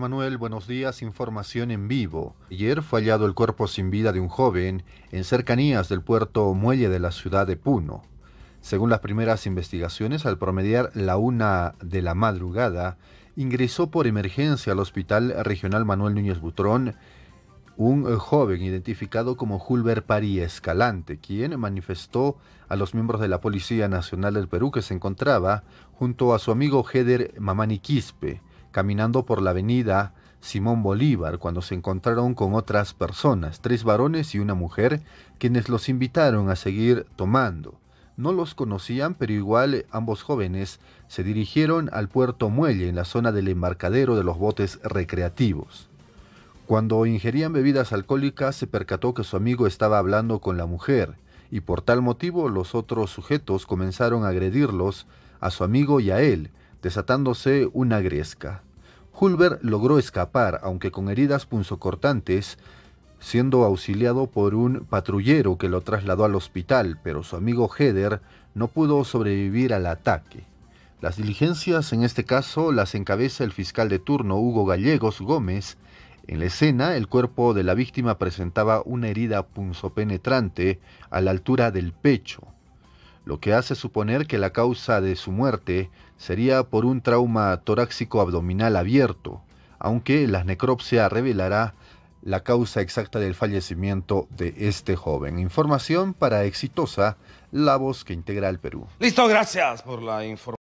Manuel, buenos días, información en vivo. Ayer fue hallado el cuerpo sin vida de un joven en cercanías del puerto Muelle de la ciudad de Puno. Según las primeras investigaciones, al promediar la una de la madrugada, ingresó por emergencia al Hospital Regional Manuel Núñez Butrón un joven identificado como Julber Paría Escalante, quien manifestó a los miembros de la Policía Nacional del Perú que se encontraba junto a su amigo Heder Mamani Quispe caminando por la avenida Simón Bolívar cuando se encontraron con otras personas, tres varones y una mujer, quienes los invitaron a seguir tomando. No los conocían, pero igual ambos jóvenes se dirigieron al puerto Muelle en la zona del embarcadero de los botes recreativos. Cuando ingerían bebidas alcohólicas se percató que su amigo estaba hablando con la mujer y por tal motivo los otros sujetos comenzaron a agredirlos a su amigo y a él, desatándose una gresca. Hulbert logró escapar, aunque con heridas punzocortantes, siendo auxiliado por un patrullero que lo trasladó al hospital, pero su amigo Heder no pudo sobrevivir al ataque. Las diligencias en este caso las encabeza el fiscal de turno Hugo Gallegos Gómez. En la escena, el cuerpo de la víctima presentaba una herida punzopenetrante a la altura del pecho lo que hace suponer que la causa de su muerte sería por un trauma torácico abdominal abierto, aunque la necropsia revelará la causa exacta del fallecimiento de este joven. Información para Exitosa, la voz que integra al Perú. Listo, gracias por la información.